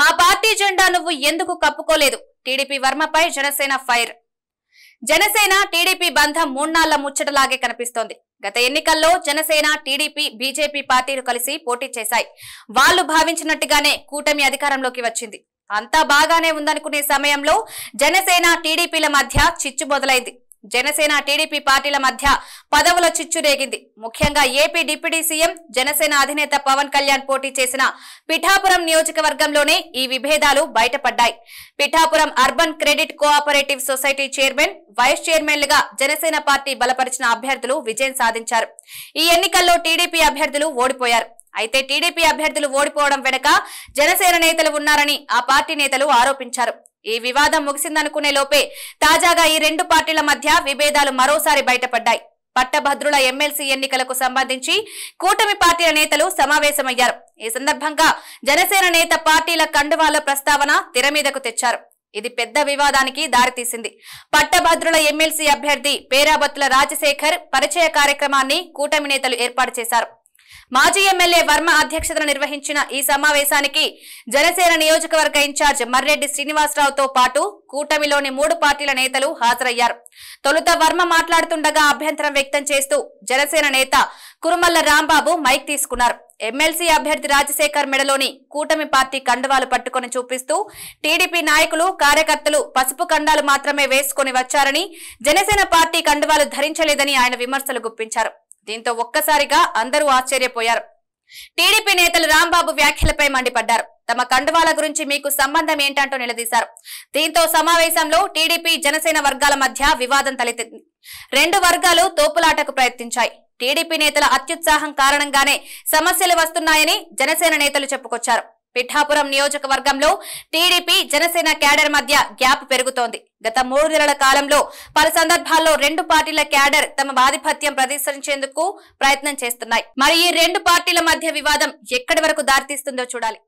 మా పార్టీ జెండా నువ్వు ఎందుకు కప్పుకోలేదు టీడీపీ వర్మపై జనసేన ఫైర్ జనసేన టీడీపీ బంధం మూన్నాళ్ల ముచ్చటలాగే కనిపిస్తోంది గత ఎన్నికల్లో జనసేన టీడీపీ బీజేపీ పార్టీలు కలిసి పోటీ చేశాయి వాళ్లు భావించినట్టుగానే కూటమి అధికారంలోకి వచ్చింది అంతా బాగానే ఉందనుకునే సమయంలో జనసేన టీడీపీల మధ్య చిచ్చు మొదలైంది జనసేన టీడీపీ పార్టీల మధ్య పదవుల చిచ్చు రేగింది ముఖ్యంగా ఏపీ డిప్యూటీ సీఎం జనసేన అధినేత పవన్ కళ్యాణ్ పోటీ చేసిన పిఠాపురం నియోజకవర్గంలోనే ఈ విభేదాలు బయటపడ్డాయి Pithapuram urban credit cooperative society chairman vice చైర్మన్లుగా జనసేన పార్టీ బలపరిచిన అభ్యర్థులు విజయం సాధించారు ఈ ఎన్నికల్లో టీడీపీ అభ్యర్థులు ఓడిపోయారు అయితే టీడీపీ అభ్యర్థులు ఓడిపోవడం వెనుక జనసేన నేతలు ఉన్నారని ఆ పార్టీ నేతలు ఆరోపించారు ఈ వివాదం ముగిసిందనుకునే లోపే తాజాగా ఈ రెండు పార్టీల మధ్య విభేదాలు మరోసారి బయటపడ్డాయి పట్టభద్రుల ఎమ్మెల్సీ ఎన్నికలకు సంబంధించి కూటమి పార్టీల నేతలు సమావేశమయ్యారు ఈ సందర్భంగా జనసేన నేత పార్టీల కండువాల ప్రస్తావన తెరమీదకు తెచ్చారు ఇది పెద్ద వివాదానికి దారితీసింది పట్టభద్రుల ఎమ్మెల్సీ అభ్యర్థి పేరాబత్తుల రాజశేఖర్ పరిచయ కార్యక్రమాన్ని కూటమి నేతలు ఏర్పాటు చేశారు మాజీ ఎమ్మెల్యే వర్మ అధ్యక్షతన నిర్వహించిన ఈ సమావేశానికి జనసేన నియోజకవర్గ ఇన్ఛార్జ్ మర్రెడ్డి శ్రీనివాసరావుతో పాటు కూటమిలోని మూడు పార్టీల నేతలు హాజరయ్యారు తొలుత వర్మ మాట్లాడుతుండగా అభ్యంతరం వ్యక్తం చేస్తూ జనసేన నేత కురుమల్ల రాంబాబు మైక్ తీసుకున్నారు ఎమ్మెల్సీ అభ్యర్థి రాజశేఖర్ మెడలోని కూటమి పార్టీ కండువాలు పట్టుకుని చూపిస్తూ టీడీపీ నాయకులు కార్యకర్తలు పసుపు కండాలు మాత్రమే వేసుకుని వచ్చారని జనసేన పార్టీ కండువాలు ధరించలేదని ఆయన విమర్శలు గుప్పించారు దీంతో ఒక్కసారిగా అందరూ ఆశ్చర్యపోయారు టీడీపీ నేతలు రాంబాబు వ్యాఖ్యలపై మండిపడ్డారు తమ కండువాల గురించి మీకు సంబంధం ఏంటంటూ నిలదీశారు దీంతో సమావేశంలో టీడీపీ జనసేన వర్గాల మధ్య వివాదం తలెత్తింది రెండు వర్గాలు తోపులాటకు ప్రయత్నించాయి టీడీపీ నేతల అత్యుత్సాహం కారణంగానే సమస్యలు వస్తున్నాయని జనసేన నేతలు చెప్పుకొచ్చారు పిఠాపురం నియోజకవర్గంలో టీడీపీ జనసేన క్యాడర్ మధ్య గ్యాప్ పెరుగుతోంది గత మూడు నెలల కాలంలో పలు సందర్భాల్లో రెండు పార్టీల క్యాడర్ తమ ఆధిపత్యం ప్రదర్శించేందుకు ప్రయత్నం చేస్తున్నాయి మరి ఈ రెండు పార్టీల మధ్య వివాదం ఎక్కడి వరకు దారితీస్తుందో చూడాలి